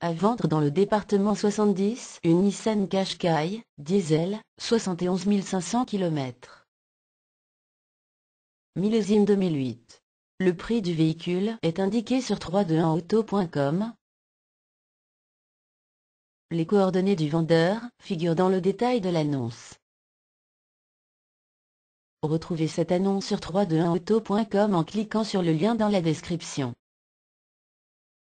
À vendre dans le département 70, une Nissan Qashqai, diesel, 71 500 km. Millésime 2008. Le prix du véhicule est indiqué sur 321auto.com. Les coordonnées du vendeur figurent dans le détail de l'annonce. Retrouvez cette annonce sur 321auto.com en cliquant sur le lien dans la description.